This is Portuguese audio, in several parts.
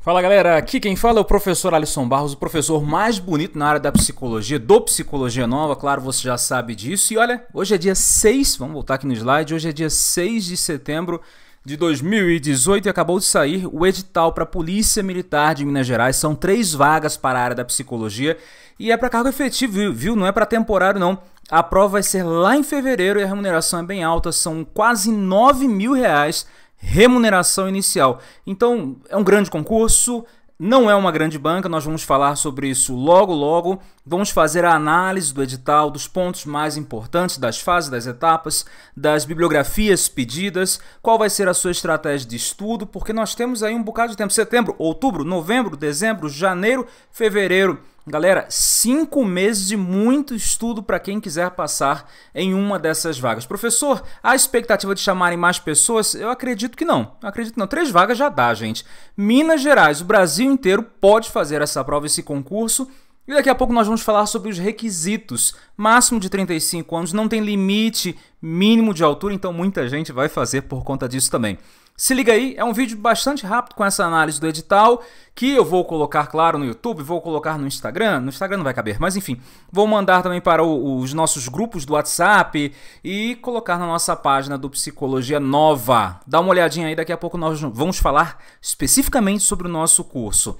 Fala galera, aqui quem fala é o professor Alisson Barros, o professor mais bonito na área da psicologia, do Psicologia Nova, claro, você já sabe disso. E olha, hoje é dia 6, vamos voltar aqui no slide, hoje é dia 6 de setembro de 2018 e acabou de sair o edital para a Polícia Militar de Minas Gerais. São três vagas para a área da psicologia e é para cargo efetivo, viu? Não é para temporário, não. A prova vai ser lá em fevereiro e a remuneração é bem alta, são quase 9 mil reais remuneração inicial. Então, é um grande concurso, não é uma grande banca, nós vamos falar sobre isso logo logo. Vamos fazer a análise do edital, dos pontos mais importantes, das fases, das etapas, das bibliografias pedidas, qual vai ser a sua estratégia de estudo, porque nós temos aí um bocado de tempo setembro, outubro, novembro, dezembro, janeiro, fevereiro Galera, cinco meses de muito estudo para quem quiser passar em uma dessas vagas. Professor, há expectativa de chamarem mais pessoas? Eu acredito que não. Eu acredito que não. Três vagas já dá, gente. Minas Gerais, o Brasil inteiro pode fazer essa prova, esse concurso. E daqui a pouco nós vamos falar sobre os requisitos. Máximo de 35 anos, não tem limite mínimo de altura, então muita gente vai fazer por conta disso também. Se liga aí, é um vídeo bastante rápido com essa análise do edital, que eu vou colocar, claro, no YouTube, vou colocar no Instagram, no Instagram não vai caber, mas enfim, vou mandar também para o, os nossos grupos do WhatsApp e colocar na nossa página do Psicologia Nova. Dá uma olhadinha aí, daqui a pouco nós vamos falar especificamente sobre o nosso curso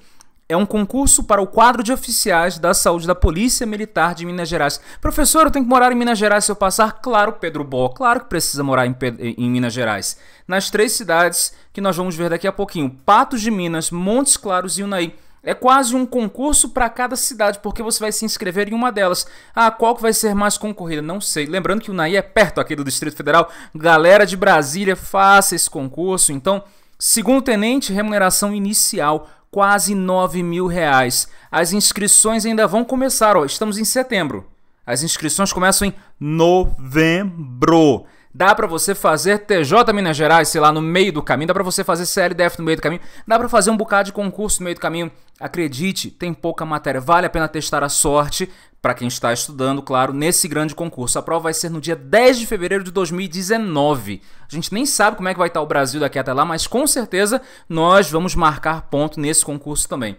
é um concurso para o quadro de oficiais da saúde da Polícia Militar de Minas Gerais. Professor, eu tenho que morar em Minas Gerais se eu passar? Claro, Pedro Bó, claro que precisa morar em, em Minas Gerais. Nas três cidades que nós vamos ver daqui a pouquinho: Patos de Minas, Montes Claros e Unai. É quase um concurso para cada cidade, porque você vai se inscrever em uma delas. Ah, qual que vai ser mais concorrida? Não sei. Lembrando que o Naí é perto aqui do Distrito Federal. Galera de Brasília, faça esse concurso. Então, segundo tenente, remuneração inicial quase 9 mil reais. As inscrições ainda vão começar, ó. estamos em setembro. As inscrições começam em novembro. Dá para você fazer TJ Minas Gerais, sei lá, no meio do caminho. Dá para você fazer CLDF no meio do caminho. Dá para fazer um bocado de concurso no meio do caminho. Acredite, tem pouca matéria. Vale a pena testar a sorte para quem está estudando, claro, nesse grande concurso. A prova vai ser no dia 10 de fevereiro de 2019. A gente nem sabe como é que vai estar o Brasil daqui até lá, mas com certeza nós vamos marcar ponto nesse concurso também.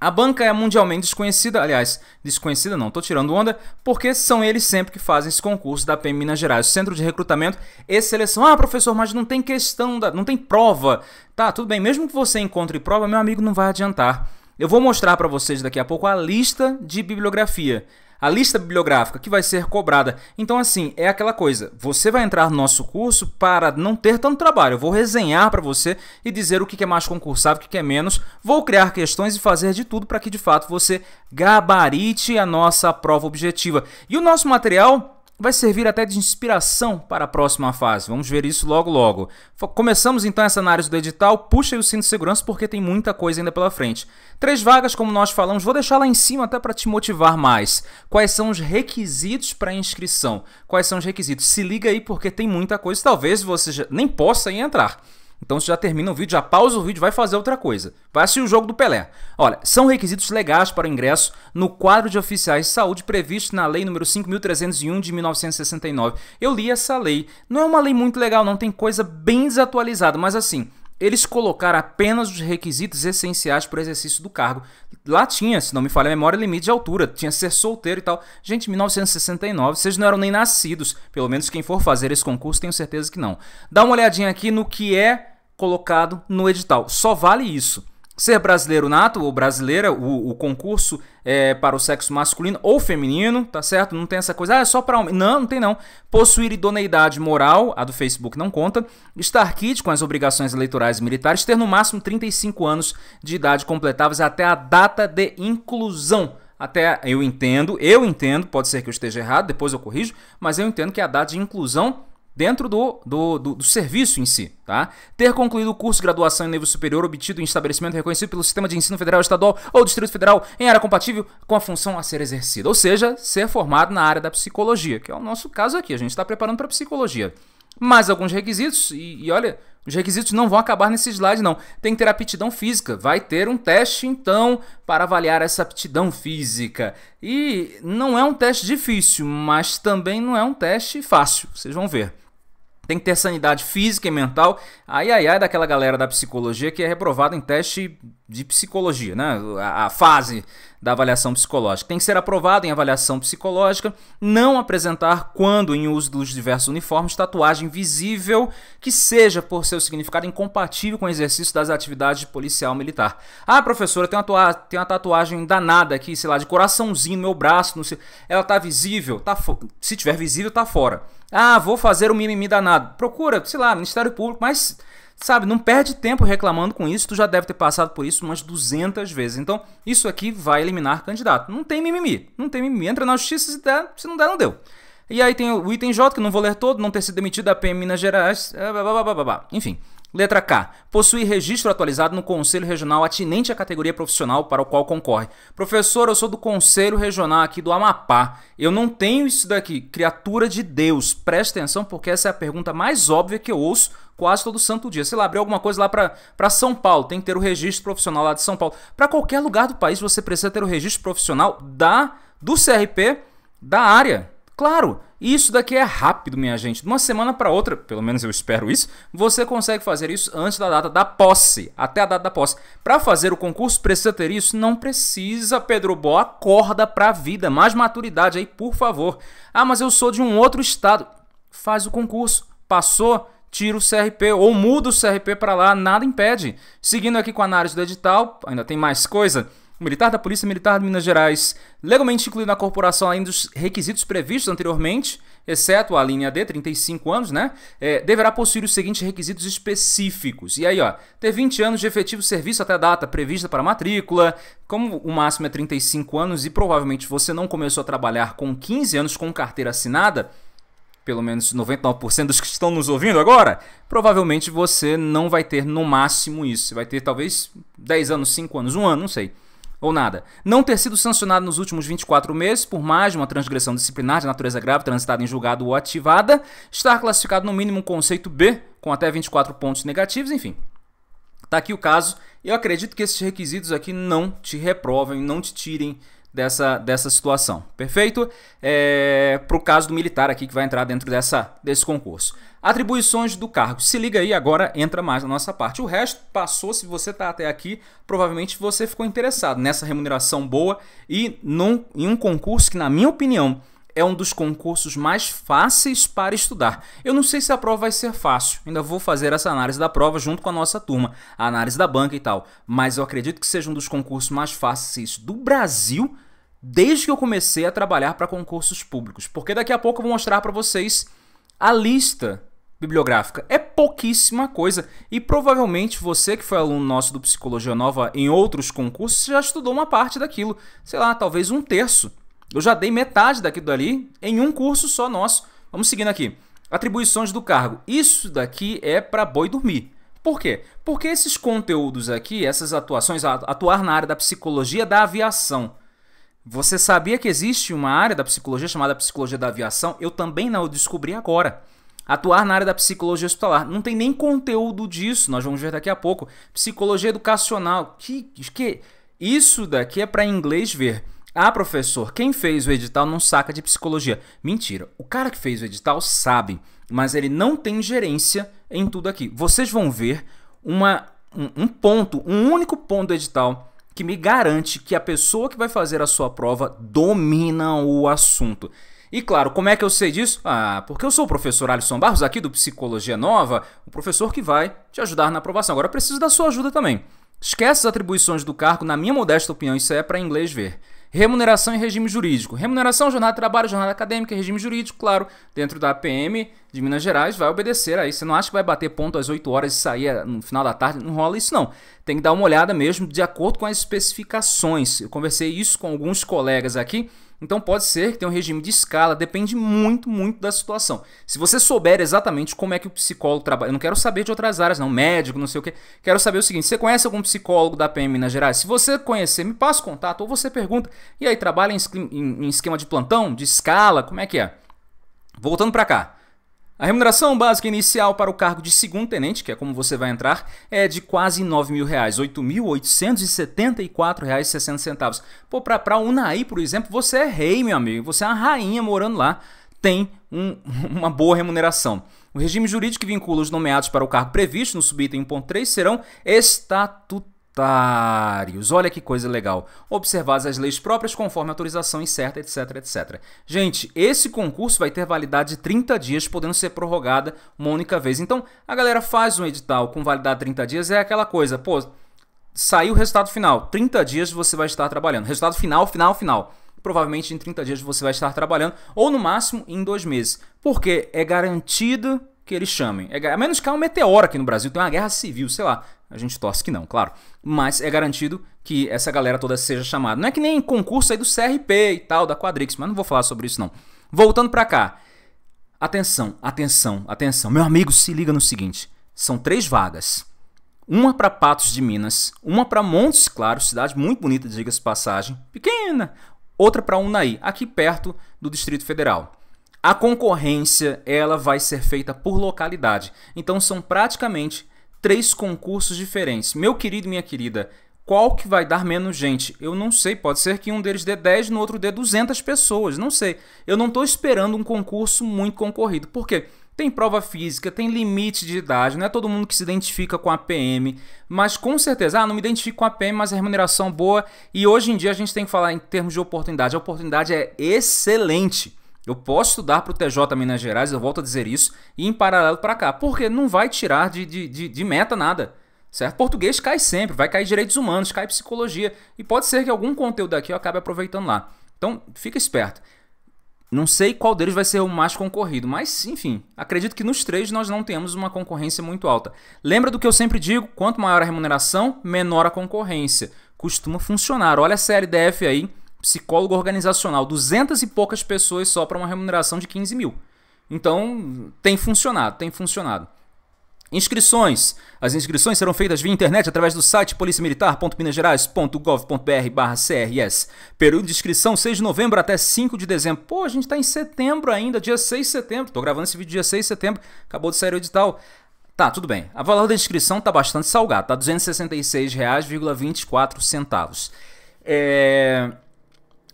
A banca é mundialmente desconhecida, aliás, desconhecida não, Estou tirando onda, porque são eles sempre que fazem esse concurso da PM Minas Gerais, Centro de Recrutamento e Seleção. Ah, professor, mas não tem questão, da, não tem prova. Tá, tudo bem, mesmo que você encontre prova, meu amigo, não vai adiantar. Eu vou mostrar para vocês daqui a pouco a lista de bibliografia a lista bibliográfica que vai ser cobrada. Então, assim, é aquela coisa. Você vai entrar no nosso curso para não ter tanto trabalho. Eu vou resenhar para você e dizer o que é mais concursável, o que é menos. Vou criar questões e fazer de tudo para que, de fato, você gabarite a nossa prova objetiva. E o nosso material vai servir até de inspiração para a próxima fase. Vamos ver isso logo logo. Começamos então essa análise do edital. Puxa aí o cinto de segurança porque tem muita coisa ainda pela frente. Três vagas, como nós falamos, vou deixar lá em cima até para te motivar mais. Quais são os requisitos para inscrição? Quais são os requisitos? Se liga aí porque tem muita coisa, talvez você nem possa entrar. Então você já termina o vídeo, já pausa o vídeo, vai fazer outra coisa. Vai assistir o jogo do Pelé. Olha, são requisitos legais para o ingresso no quadro de oficiais de saúde previsto na Lei número 5301 de 1969. Eu li essa lei. Não é uma lei muito legal, não tem coisa bem desatualizada, mas assim, eles colocaram apenas os requisitos essenciais para o exercício do cargo. Lá tinha, se não me falha a memória, limite de altura, tinha que ser solteiro e tal. Gente, 1969, vocês não eram nem nascidos, pelo menos quem for fazer esse concurso, tenho certeza que não. Dá uma olhadinha aqui no que é colocado no edital. Só vale isso. Ser brasileiro nato ou brasileira, o, o concurso é para o sexo masculino ou feminino, tá certo? Não tem essa coisa, ah, é só para homem. Não, não tem não. Possuir idoneidade moral, a do Facebook não conta. Estar kit com as obrigações eleitorais e militares, ter no máximo 35 anos de idade completáveis até a data de inclusão até eu entendo, eu entendo, pode ser que eu esteja errado, depois eu corrijo, mas eu entendo que a data de inclusão dentro do, do, do, do serviço em si. Tá? Ter concluído o curso de graduação em nível superior obtido em estabelecimento reconhecido pelo Sistema de Ensino Federal Estadual ou Distrito Federal em área compatível com a função a ser exercida. Ou seja, ser formado na área da psicologia, que é o nosso caso aqui. A gente está preparando para psicologia. Mas alguns requisitos, e, e olha, os requisitos não vão acabar nesse slide, não. Tem que ter aptidão física. Vai ter um teste, então, para avaliar essa aptidão física. E não é um teste difícil, mas também não é um teste fácil. Vocês vão ver. Tem que ter sanidade física e mental. Ai, ai, ai daquela galera da psicologia que é reprovada em teste de psicologia, né? A, fase da avaliação psicológica. Tem que ser aprovado em avaliação psicológica não apresentar, quando em uso dos diversos uniformes, tatuagem visível que seja, por seu significado, incompatível com o exercício das atividades de policial militar. Ah, professora, tem uma, tem uma tatuagem danada aqui, sei lá, de coraçãozinho no meu braço, no seu... ela tá visível, tá se tiver visível, tá fora. Ah, vou fazer um mimimi danado. Procura, sei lá, Ministério Público, mas Sabe, não perde tempo reclamando com isso, tu já deve ter passado por isso umas 200 vezes. Então, isso aqui vai eliminar candidato. Não tem mimimi, não tem mimimi. Entra na justiça, se, der, se não der, não deu. E aí tem o item J, que não vou ler todo, não ter sido demitido da PM Minas Gerais, é, blá, blá, blá, blá, blá. enfim. Letra K. Possuir registro atualizado no Conselho Regional atinente à categoria profissional para o qual concorre. Professor, eu sou do Conselho Regional aqui do Amapá. Eu não tenho isso daqui. Criatura de Deus. Presta atenção porque essa é a pergunta mais óbvia que eu ouço quase todo santo dia. Sei lá, abriu alguma coisa lá para São Paulo, tem que ter o registro profissional lá de São Paulo. Para qualquer lugar do país você precisa ter o registro profissional da do CRP da área Claro, isso daqui é rápido, minha gente. De uma semana para outra, pelo menos eu espero isso, você consegue fazer isso antes da data da posse, até a data da posse. Para fazer o concurso precisa ter isso? Não precisa, Pedro Boa acorda para a vida, mais maturidade aí, por favor. Ah, mas eu sou de um outro estado. Faz o concurso, passou, tira o CRP ou muda o CRP para lá, nada impede. Seguindo aqui com a análise do edital, ainda tem mais coisa. O militar da Polícia Militar de Minas Gerais, legalmente incluído na corporação além dos requisitos previstos anteriormente, exceto a linha D, 35 anos, né? É, deverá possuir os seguintes requisitos específicos. E aí, ó, ter 20 anos de efetivo serviço até a data prevista para matrícula, como o máximo é 35 anos e provavelmente você não começou a trabalhar com 15 anos com carteira assinada, pelo menos 99% dos que estão nos ouvindo agora, provavelmente você não vai ter no máximo isso. Você vai ter talvez 10 anos, 5 anos, 1 ano, não sei ou nada. Não ter sido sancionado nos últimos 24 meses por mais de uma transgressão disciplinar de natureza grave transitada em julgado ou ativada, estar classificado no mínimo um conceito B, com até 24 pontos negativos, enfim. Tá aqui o caso. Eu acredito que esses requisitos aqui não te reprovem, não te tirem dessa, dessa situação, perfeito? É, Para o caso do militar aqui que vai entrar dentro dessa, desse concurso. Atribuições do cargo. Se liga aí, agora entra mais na nossa parte. O resto passou, se você está até aqui, provavelmente você ficou interessado nessa remuneração boa e num, em um concurso que, na minha opinião, é um dos concursos mais fáceis para estudar. Eu não sei se a prova vai ser fácil, ainda vou fazer essa análise da prova junto com a nossa turma, a análise da banca e tal, mas eu acredito que seja um dos concursos mais fáceis do Brasil desde que eu comecei a trabalhar para concursos públicos, porque daqui a pouco eu vou mostrar para vocês a lista bibliográfica. É pouquíssima coisa. E provavelmente você que foi aluno nosso do Psicologia Nova em outros concursos já estudou uma parte daquilo. Sei lá, talvez um terço eu já dei metade daquilo ali em um curso só nosso. Vamos seguindo aqui. Atribuições do cargo. Isso daqui é para boi dormir. Por quê? Porque esses conteúdos aqui, essas atuações, atuar na área da psicologia da aviação. Você sabia que existe uma área da psicologia chamada psicologia da aviação? Eu também não, eu descobri agora. Atuar na área da psicologia hospitalar. Não tem nem conteúdo disso, nós vamos ver daqui a pouco. Psicologia educacional. Que, que Isso daqui é para inglês ver. Ah, professor, quem fez o edital não saca de psicologia. Mentira. O cara que fez o edital sabe, mas ele não tem gerência em tudo aqui. Vocês vão ver uma, um, um ponto, um único ponto do edital que me garante que a pessoa que vai fazer a sua prova domina o assunto. E claro, como é que eu sei disso? Ah, porque eu sou o professor Alisson Barros, aqui do Psicologia Nova, o professor que vai te ajudar na aprovação. Agora preciso da sua ajuda também. Esquece as atribuições do cargo, na minha modesta opinião, isso é para inglês ver. Remuneração e regime jurídico. Remuneração, jornada de trabalho, jornada acadêmica, regime jurídico, claro, dentro da PM, de Minas Gerais vai obedecer aí. Você não acha que vai bater ponto às 8 horas e sair eh, no final da tarde? Não rola isso, não. Tem que dar uma olhada mesmo de acordo com as especificações. Eu conversei isso com alguns colegas aqui. Então pode ser que tenha um regime de escala, depende muito, muito da situação. Se você souber exatamente como é que o psicólogo trabalha, eu não quero saber de outras áreas, não, médico, não sei o que. Quero saber o seguinte: você conhece algum psicólogo da PM Minas Gerais? Se você conhecer, me passa o contato ou você pergunta. E aí, trabalha em, em esquema de plantão, de escala, como é que é? Voltando para cá. A remuneração básica inicial para o cargo de segundo tenente, que é como você vai entrar, é de quase R$ 9.000, R$ 8.874,60. Pô, para pra Unai, por exemplo, você é rei, meu amigo, você é uma rainha morando lá, tem um, uma boa remuneração. O regime jurídico que vincula os nomeados para o cargo previsto no subitem 1.3 serão estatutários tributários. Olha que coisa legal. Observar as leis próprias conforme autorização incerta, etc, etc. Gente, esse concurso vai ter validade de 30 dias, podendo ser prorrogada uma única vez. Então, a galera faz um edital com validade de 30 dias, é aquela coisa, pô, saiu o resultado final, 30 dias você vai estar trabalhando. Resultado final, final, final provavelmente em 30 dias você vai estar trabalhando, ou no máximo em dois meses, porque é garantido que eles chamem. É, a menos que há um meteoro aqui no Brasil, tem uma guerra civil, sei lá. A gente torce que não, claro. Mas é garantido que essa galera toda seja chamada. Não é que nem concurso aí do CRP e tal, da Quadrix, mas não vou falar sobre isso não. Voltando para cá. Atenção, atenção, atenção. Meu amigo, se liga no seguinte. São três vagas. Uma para Patos de Minas, uma para Montes Claros, cidade muito bonita, diga-se passagem, pequena. Outra para Unai, aqui perto do Distrito Federal. A concorrência ela vai ser feita por localidade. Então são praticamente três concursos diferentes. Meu querido e minha querida, qual que vai dar menos gente? Eu não sei, pode ser que um deles dê 10, no outro dê 200 pessoas, não sei. Eu não estou esperando um concurso muito concorrido, porque tem prova física, tem limite de idade, não é todo mundo que se identifica com a PM, mas com certeza, ah, não me identifico com a PM, mas a remuneração é boa, e hoje em dia a gente tem que falar em termos de oportunidade, a oportunidade é excelente. Eu posso estudar para o TJ Minas Gerais, eu volto a dizer isso, e em paralelo para cá, porque não vai tirar de, de, de, de meta nada. Certo? Português cai sempre, vai cair direitos humanos, cai psicologia, e pode ser que algum conteúdo daqui eu acabe aproveitando lá. Então, fica esperto. Não sei qual deles vai ser o mais concorrido, mas enfim, acredito que nos três nós não temos uma concorrência muito alta. Lembra do que eu sempre digo: quanto maior a remuneração, menor a concorrência. Costuma funcionar. Olha a série DF aí, psicólogo organizacional, duzentas e poucas pessoas só para uma remuneração de 15 mil. Então, tem funcionado, tem funcionado. Inscrições. As inscrições serão feitas via internet através do site policiamilitar.minas.gov.br barra CRS. Período de inscrição 6 de novembro até 5 de dezembro. Pô, a gente está em setembro ainda, dia 6 de setembro. Estou gravando esse vídeo dia 6 de setembro, acabou de sair o edital. Tá, tudo bem. A valor da inscrição está bastante salgado, tá? R$ 266,24. É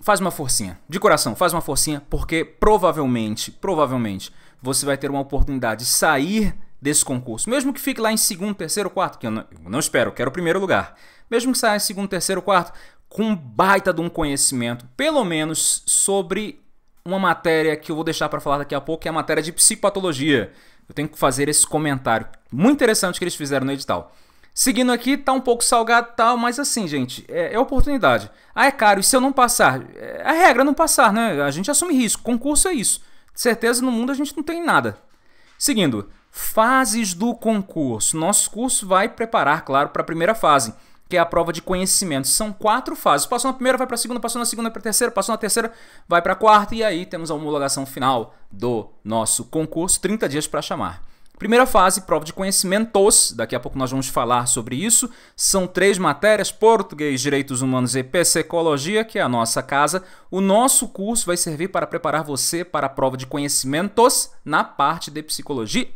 faz uma forcinha. De coração, faz uma forcinha, porque provavelmente, provavelmente, você vai ter uma oportunidade de sair desse concurso. Mesmo que fique lá em segundo, terceiro, quarto, que eu não, eu não espero, eu quero o primeiro lugar. Mesmo que saia em segundo, terceiro, quarto, com baita de um conhecimento, pelo menos sobre uma matéria que eu vou deixar para falar daqui a pouco, que é a matéria de psicopatologia. Eu tenho que fazer esse comentário muito interessante que eles fizeram no edital. Seguindo aqui, tá um pouco salgado e tal, mas assim, gente, é, é, oportunidade. Ah, é caro, e se eu não passar? É, a regra é não passar, né? A gente assume risco, concurso é isso. De certeza, no mundo a gente não tem nada. Seguindo, fases do concurso. Nosso curso vai preparar, claro, para a primeira fase, que é a prova de conhecimento. São quatro fases. Passou na primeira, vai para a segunda, passou na segunda, para a terceira, passou na terceira, vai para a quarta, e aí temos a homologação final do nosso concurso, 30 dias para chamar. Primeira fase, prova de conhecimentos. Daqui a pouco nós vamos falar sobre isso. São três matérias: português, direitos humanos e psicologia, que é a nossa casa. O nosso curso vai servir para preparar você para a prova de conhecimentos na parte de psicologia.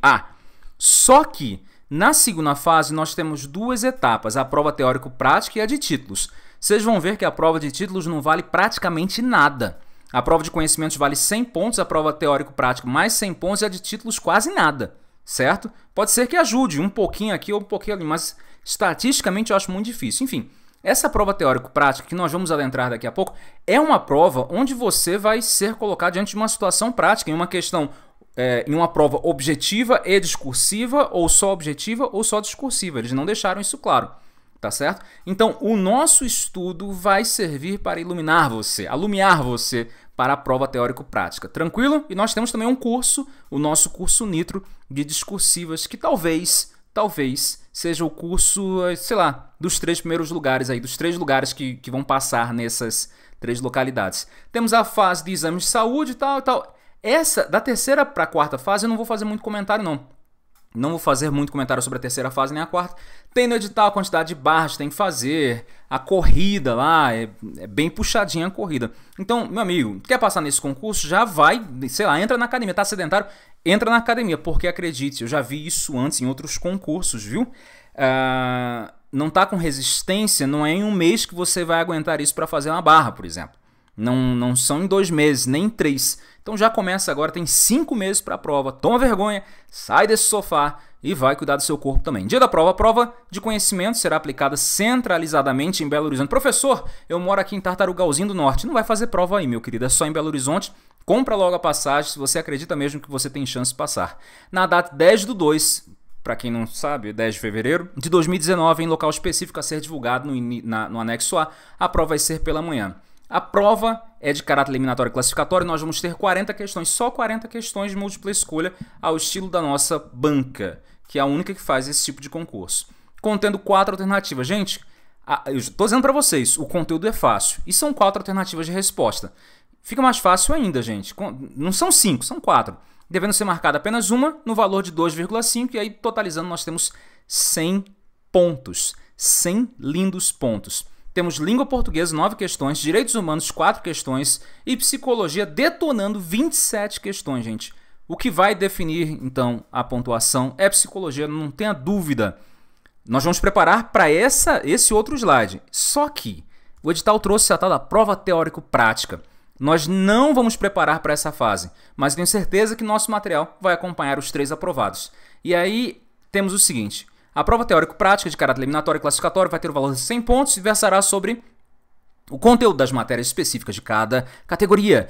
Só que na segunda fase nós temos duas etapas: a prova teórico-prática e a de títulos. Vocês vão ver que a prova de títulos não vale praticamente nada. A prova de conhecimentos vale 100 pontos, a prova teórico-prática mais 100 pontos e a de títulos quase nada certo? Pode ser que ajude um pouquinho aqui ou um pouquinho ali, mas estatisticamente eu acho muito difícil. Enfim, essa prova teórico-prática que nós vamos adentrar daqui a pouco é uma prova onde você vai ser colocado diante de uma situação prática, em uma questão, é, em uma prova objetiva e discursiva, ou só objetiva ou só discursiva. Eles não deixaram isso claro, tá certo? Então, o nosso estudo vai servir para iluminar você, alumiar você para a prova teórico-prática. Tranquilo? E nós temos também um curso, o nosso curso Nitro de discursivas, que talvez, talvez seja o curso, eh, sei lá, dos três primeiros lugares aí, dos três lugares que, que vão passar nessas três localidades. Temos a fase de exames de saúde e tal e tal. Essa, da terceira para a quarta fase, eu não vou fazer muito comentário, não. Não vou fazer muito comentário sobre a terceira fase nem a quarta. Tem no edital a quantidade de barras que tem que fazer, a corrida lá, é, é, bem puxadinha a corrida. Então, meu amigo, quer passar nesse concurso? Já vai, sei lá, entra na academia. Tá sedentário? Entra na academia, porque acredite, eu já vi isso antes em outros concursos, viu? Uh, não tá com resistência, não é em um mês que você vai aguentar isso para fazer uma barra, por exemplo. Não, não são em dois meses, nem em três. Então já começa agora, tem cinco meses para a prova. Toma vergonha, sai desse sofá e vai cuidar do seu corpo também. Dia da prova, a prova de conhecimento será aplicada centralizadamente em Belo Horizonte. Professor, eu moro aqui em Tartarugalzinho do Norte. Não vai fazer prova aí, meu querido, é só em Belo Horizonte. Compra logo a passagem se você acredita mesmo que você tem chance de passar. Na data 10 do 2, para quem não sabe, 10 de fevereiro de 2019, em local específico a ser divulgado no, na, no anexo A, a prova vai ser pela manhã. A prova é de caráter eliminatório e classificatório. Nós vamos ter 40 questões, só 40 questões de múltipla escolha ao estilo da nossa banca, que é a única que faz esse tipo de concurso. Contendo quatro alternativas. Gente, eu estou dizendo para vocês, o conteúdo é fácil. E são quatro alternativas de resposta. Fica mais fácil ainda, gente. Não são cinco, são quatro. Devendo ser marcada apenas uma no valor de 2,5 e aí totalizando nós temos 100 pontos. 100 lindos pontos temos língua portuguesa, 9 questões, direitos humanos, 4 questões e psicologia detonando 27 questões, gente. O que vai definir, então, a pontuação é psicologia, não tenha dúvida. Nós vamos preparar para essa esse outro slide. Só que o edital trouxe a tal da prova teórico-prática. Nós não vamos preparar para essa fase, mas tenho certeza que nosso material vai acompanhar os três aprovados. E aí temos o seguinte: a prova teórico-prática de caráter eliminatório e classificatório vai ter o valor de 100 pontos e versará sobre o conteúdo das matérias específicas de cada categoria,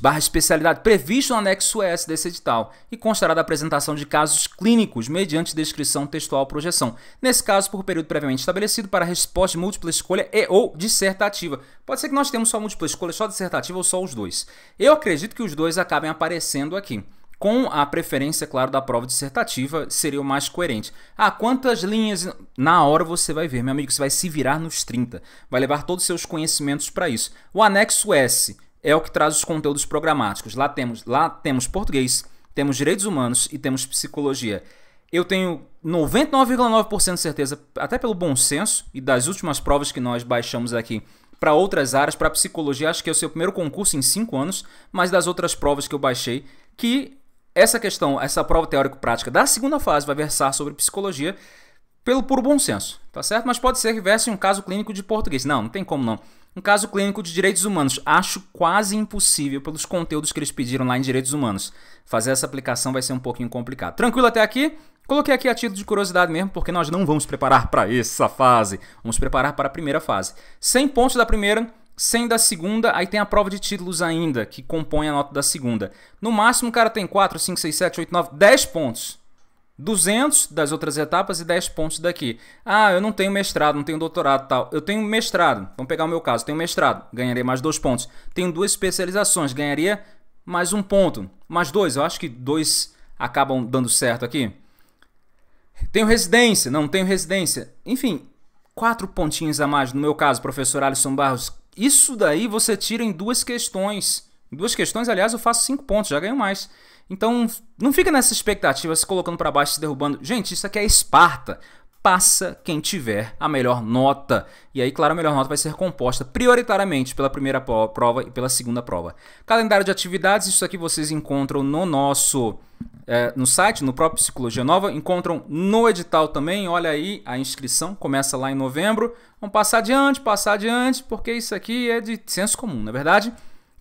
barra especialidade previsto no anexo S desse edital e constará da apresentação de casos clínicos mediante descrição textual projeção. Nesse caso, por período previamente estabelecido para resposta de múltipla escolha e ou dissertativa. Pode ser que nós temos só múltipla escolha, só dissertativa ou só os dois. Eu acredito que os dois acabem aparecendo aqui com a preferência, claro, da prova dissertativa, seria o mais coerente. Ah, quantas linhas? Na hora você vai ver, meu amigo, você vai se virar nos 30. Vai levar todos os seus conhecimentos para isso. O anexo S é o que traz os conteúdos programáticos. Lá temos, lá temos português, temos direitos humanos e temos psicologia. Eu tenho 99,9% de certeza, até pelo bom senso e das últimas provas que nós baixamos aqui para outras áreas, para psicologia, acho que é o seu primeiro concurso em 5 anos, mas das outras provas que eu baixei, que essa questão, essa prova teórico-prática da segunda fase vai versar sobre psicologia pelo puro bom senso, tá certo? Mas pode ser que viesse um caso clínico de português. Não, não tem como não. Um caso clínico de direitos humanos. Acho quase impossível, pelos conteúdos que eles pediram lá em direitos humanos. Fazer essa aplicação vai ser um pouquinho complicado. Tranquilo até aqui? Coloquei aqui a título de curiosidade mesmo, porque nós não vamos preparar para essa fase. Vamos preparar para a primeira fase. 100 pontos da primeira, Sendo a segunda, aí tem a prova de títulos ainda, que compõe a nota da segunda. No máximo, o cara tem 4, 5, 6, 7, 8, 9, 10 pontos. 200 das outras etapas e 10 pontos daqui. Ah, eu não tenho mestrado, não tenho doutorado tal. Eu tenho mestrado. Vamos pegar o meu caso. Tenho mestrado, ganharia mais 2 pontos. Tenho duas especializações, ganharia mais um ponto. Mais dois, eu acho que dois acabam dando certo aqui. Tenho residência, não tenho residência. Enfim, quatro pontinhos a mais. No meu caso, professor Alisson Barros, isso daí você tira em duas questões. Em duas questões, aliás, eu faço cinco pontos, já ganho mais. Então, não fica nessa expectativa se colocando para baixo, se derrubando. Gente, isso aqui é Esparta. Passa quem tiver a melhor nota. E aí, claro, a melhor nota vai ser composta prioritariamente pela primeira prova e pela segunda prova. Calendário de atividades, isso aqui vocês encontram no nosso é, no site, no próprio Psicologia Nova, encontram no edital também. Olha aí, a inscrição começa lá em novembro. Vamos passar adiante, passar adiante, porque isso aqui é de senso comum, na é verdade?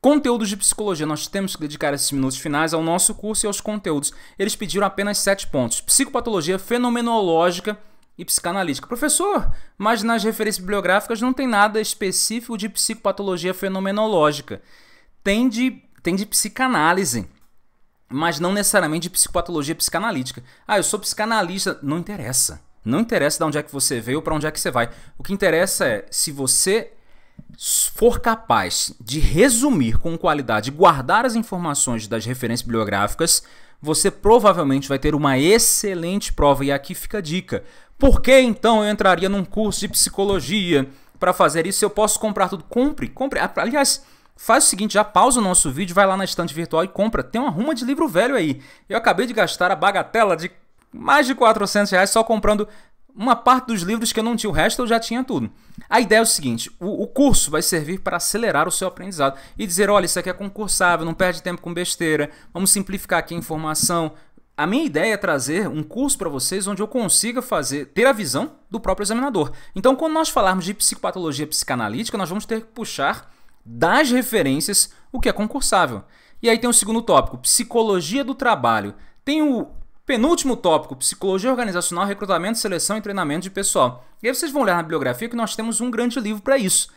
Conteúdos de psicologia. Nós temos que dedicar esses minutos finais ao nosso curso e aos conteúdos. Eles pediram apenas sete pontos: psicopatologia fenomenológica e psicanalítica. Professor, mas nas referências bibliográficas não tem nada específico de psicopatologia fenomenológica. Tem de, tem de psicanálise mas não necessariamente de psicopatologia psicanalítica. Ah, eu sou psicanalista, não interessa. Não interessa de onde é que você veio ou para onde é que você vai. O que interessa é se você for capaz de resumir com qualidade, guardar as informações das referências bibliográficas, você provavelmente vai ter uma excelente prova. E aqui fica a dica. Por que então eu entraria num curso de psicologia para fazer isso? Eu posso comprar tudo? Compre, compre. Aliás, Faz o seguinte, já pausa o nosso vídeo, vai lá na estante virtual e compra. Tem uma ruma de livro velho aí. Eu acabei de gastar a bagatela de mais de 400 reais só comprando uma parte dos livros que eu não tinha, o resto eu já tinha tudo. A ideia é o seguinte: o, o curso vai servir para acelerar o seu aprendizado e dizer, olha, isso aqui é concursável, não perde tempo com besteira, vamos simplificar aqui a informação. A minha ideia é trazer um curso para vocês onde eu consiga fazer, ter a visão do próprio examinador. Então, quando nós falarmos de psicopatologia psicanalítica, nós vamos ter que puxar das referências, o que é concursável. E aí tem o segundo tópico, psicologia do trabalho. Tem o penúltimo tópico, psicologia organizacional, recrutamento, seleção e treinamento de pessoal. E aí vocês vão olhar na bibliografia que nós temos um grande livro para isso.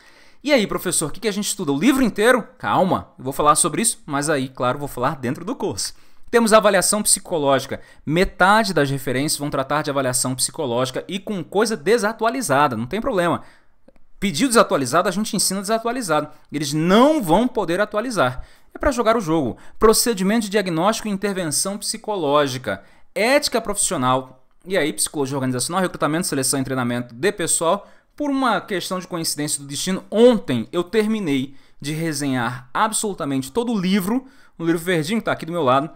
E aí, professor, o que a gente estuda? O livro inteiro? Calma, eu vou falar sobre isso, mas aí, claro, vou falar dentro do curso. Temos a avaliação psicológica. Metade das referências vão tratar de avaliação psicológica e com coisa desatualizada, não tem problema. Pediu desatualizado, a gente ensina desatualizado. Eles não vão poder atualizar. É para jogar o jogo. Procedimento de diagnóstico e intervenção psicológica. Ética profissional. E aí, psicologia organizacional, recrutamento, seleção e treinamento de pessoal. Por uma questão de coincidência do destino, ontem eu terminei de resenhar absolutamente todo o livro, o livro verdinho que está aqui do meu lado,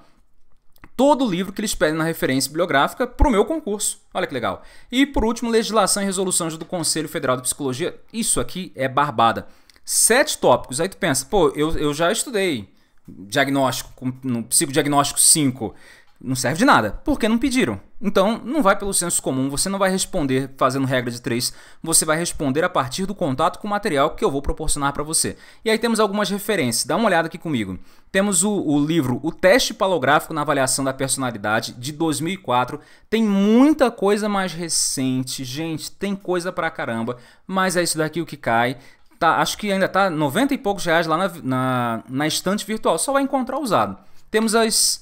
todo o livro que eles pedem na referência bibliográfica para o meu concurso. Olha que legal. E por último, legislação e resoluções do Conselho Federal de Psicologia. Isso aqui é barbada. Sete tópicos. Aí tu pensa, pô, eu, eu já estudei diagnóstico, no psicodiagnóstico 5 não serve de nada, porque não pediram. Então, não vai pelo senso comum, você não vai responder fazendo regra de três, você vai responder a partir do contato com o material que eu vou proporcionar para você. E aí temos algumas referências, dá uma olhada aqui comigo. Temos o, o, livro O Teste Palográfico na Avaliação da Personalidade, de 2004. Tem muita coisa mais recente, gente, tem coisa pra caramba, mas é isso daqui o que cai. Tá, acho que ainda tá 90 e poucos reais lá na, na, na estante virtual, só vai encontrar usado. Temos as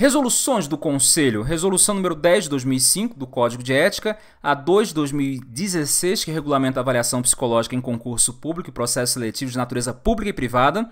Resoluções do Conselho. Resolução número 10 de 2005 do Código de Ética, a 2 de 2016, que regulamenta a avaliação psicológica em concurso público e processos seletivos de natureza pública e privada.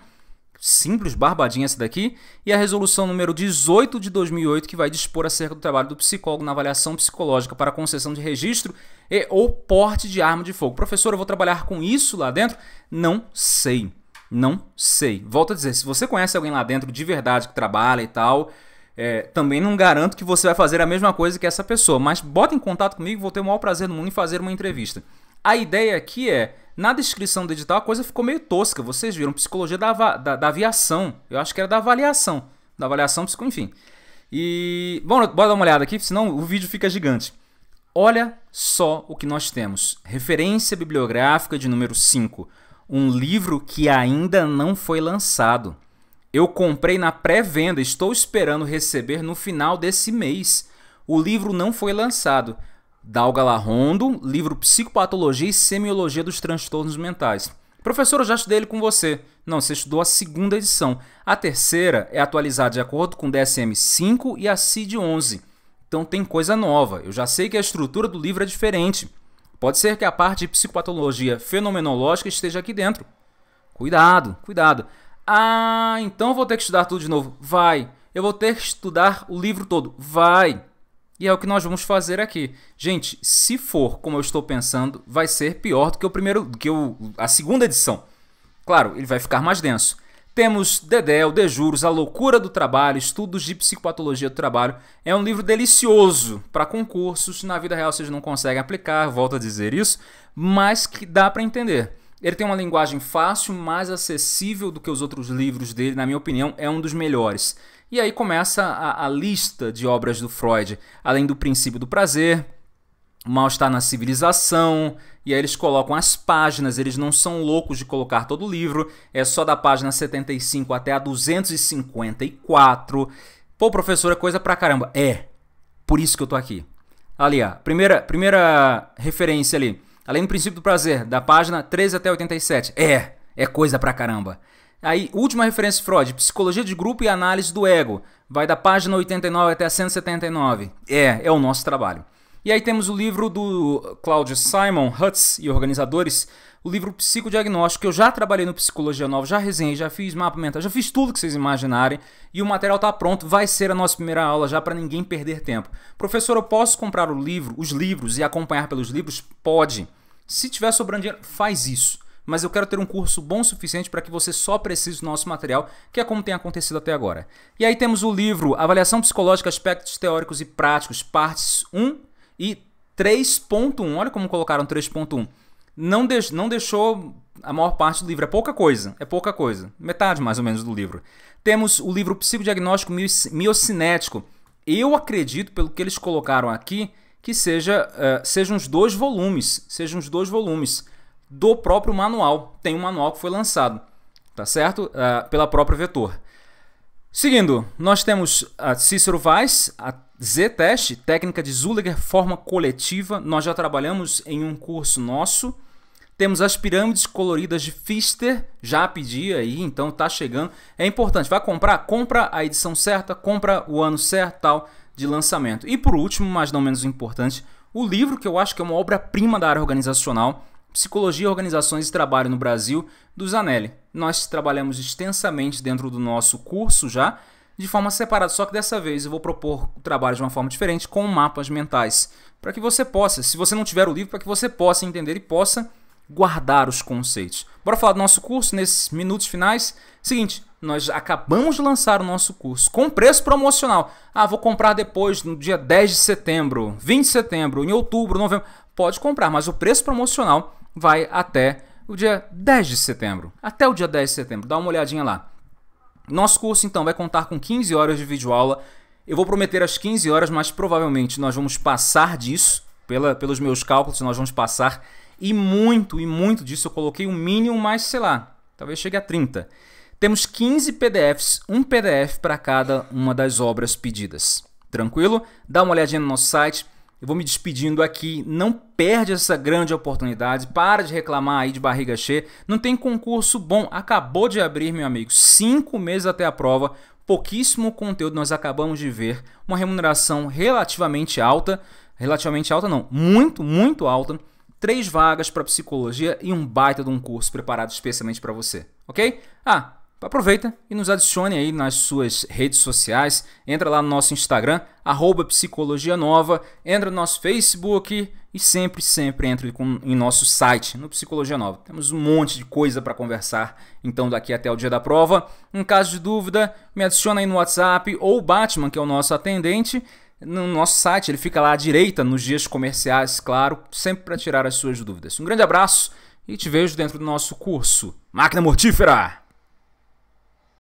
Simples barbadinha essa daqui. E a resolução número 18 de 2008, que vai dispor acerca do trabalho do psicólogo na avaliação psicológica para concessão de registro e ou porte de arma de fogo. Professor, eu vou trabalhar com isso lá dentro? Não sei. Não sei. Volto a dizer, se você conhece alguém lá dentro de verdade que trabalha e tal é, também não garanto que você vai fazer a mesma coisa que essa pessoa, mas bota em contato comigo, vou ter o maior prazer do mundo em fazer uma entrevista. A ideia aqui é, na descrição do edital a coisa ficou meio tosca, vocês viram, psicologia da, da, da aviação, eu acho que era da avaliação, da avaliação, enfim. E, bom, bora dar uma olhada aqui, senão o vídeo fica gigante. Olha só o que nós temos, referência bibliográfica de número 5, um livro que ainda não foi lançado. Eu comprei na pré-venda, estou esperando receber no final desse mês. O livro não foi lançado. Dalgala Rondo, livro Psicopatologia e Semiologia dos Transtornos Mentais. Professor, eu já estudei ele com você. Não, você estudou a segunda edição. A terceira é atualizada de acordo com o DSM-5 e a CID-11. Então tem coisa nova. Eu já sei que a estrutura do livro é diferente. Pode ser que a parte de psicopatologia fenomenológica esteja aqui dentro. Cuidado, cuidado. Ah, então vou ter que estudar tudo de novo. Vai. Eu vou ter que estudar o livro todo. Vai. E é o que nós vamos fazer aqui. Gente, se for como eu estou pensando, vai ser pior do que o primeiro, que o, a segunda edição. Claro, ele vai ficar mais denso. Temos Dedéu, De Juros, A Loucura do Trabalho, Estudos de Psicopatologia do Trabalho. É um livro delicioso para concursos. Na vida real vocês não conseguem aplicar, volto a dizer isso, mas que dá para entender. Ele tem uma linguagem fácil, mais acessível do que os outros livros dele, na minha opinião, é um dos melhores. E aí começa a, a lista de obras do Freud, além do princípio do prazer, o mal-estar na civilização, e aí eles colocam as páginas, eles não são loucos de colocar todo o livro, é só da página 75 até a 254. Pô, professor, é coisa pra caramba. É, por isso que eu tô aqui. Ali, a primeira, primeira referência ali. Além do princípio do prazer, da página 13 até 87. É, é coisa pra caramba. Aí, última referência Freud, psicologia de grupo e análise do ego. Vai da página 89 até a 179. É, é o nosso trabalho. E aí temos o livro do Claudio Simon, Hutz e organizadores, o livro Psicodiagnóstico, que eu já trabalhei no Psicologia Nova, já resenhei, já fiz mapa mental, já fiz tudo que vocês imaginarem e o material está pronto, vai ser a nossa primeira aula já para ninguém perder tempo. Professor, eu posso comprar o livro, os livros e acompanhar pelos livros? Pode. Se tiver sobrando dinheiro, faz isso. Mas eu quero ter um curso bom o suficiente para que você só precise do nosso material, que é como tem acontecido até agora. E aí temos o livro Avaliação Psicológica, Aspectos Teóricos e Práticos, partes 1 e 3.1. Olha como colocaram 3.1 não, não deixou a maior parte do livro. É pouca coisa, é pouca coisa. Metade, mais ou menos, do livro. Temos o livro Psicodiagnóstico Miocinético. Eu acredito, pelo que eles colocaram aqui, que seja, uh, sejam os dois volumes, sejam os dois volumes do próprio manual. Tem um manual que foi lançado, tá certo? Uh, pela própria Vetor. Seguindo, nós temos a Cícero Vaz, a Z-Teste, técnica de Zuliger, forma coletiva. Nós já trabalhamos em um curso nosso, temos as pirâmides coloridas de Pfister, já pedi aí, então tá chegando. É importante, vai comprar? Compra a edição certa, compra o ano certo tal de lançamento. E por último, mas não menos importante, o livro que eu acho que é uma obra-prima da área organizacional, Psicologia, Organizações e Trabalho no Brasil, do Zanelli. Nós trabalhamos extensamente dentro do nosso curso já, de forma separada, só que dessa vez eu vou propor o trabalho de uma forma diferente, com mapas mentais, para que você possa, se você não tiver o livro, para que você possa entender e possa guardar os conceitos. Bora falar do nosso curso nesses minutos finais? Seguinte, nós acabamos de lançar o nosso curso com preço promocional. Ah, vou comprar depois, no dia 10 de setembro, 20 de setembro, em outubro, novembro. Pode comprar, mas o preço promocional vai até o dia 10 de setembro. Até o dia 10 de setembro, dá uma olhadinha lá. Nosso curso então vai contar com 15 horas de videoaula. Eu vou prometer as 15 horas, mas provavelmente nós vamos passar disso. Pela, pelos meus cálculos, nós vamos passar e muito, e muito disso eu coloquei um mínimo mais, sei lá, talvez chegue a 30. Temos 15 PDFs, um PDF para cada uma das obras pedidas. Tranquilo? Dá uma olhadinha no nosso site. Eu vou me despedindo aqui. Não perde essa grande oportunidade. Para de reclamar aí de barriga cheia. Não tem concurso bom. Acabou de abrir, meu amigo. Cinco meses até a prova. Pouquíssimo conteúdo nós acabamos de ver. Uma remuneração relativamente alta. Relativamente alta, não. Muito, muito alta três vagas para psicologia e um baita de um curso preparado especialmente para você, ok? Ah, aproveita e nos adicione aí nas suas redes sociais. Entra lá no nosso Instagram, arroba Psicologia Nova, entra no nosso Facebook e sempre, sempre entre em nosso site, no Psicologia Nova. Temos um monte de coisa para conversar, então daqui até o dia da prova. Em caso de dúvida, me adiciona aí no WhatsApp ou o Batman, que é o nosso atendente, no nosso site, ele fica lá à direita nos dias comerciais, claro, sempre para tirar as suas dúvidas. Um grande abraço e te vejo dentro do nosso curso Máquina Mortífera!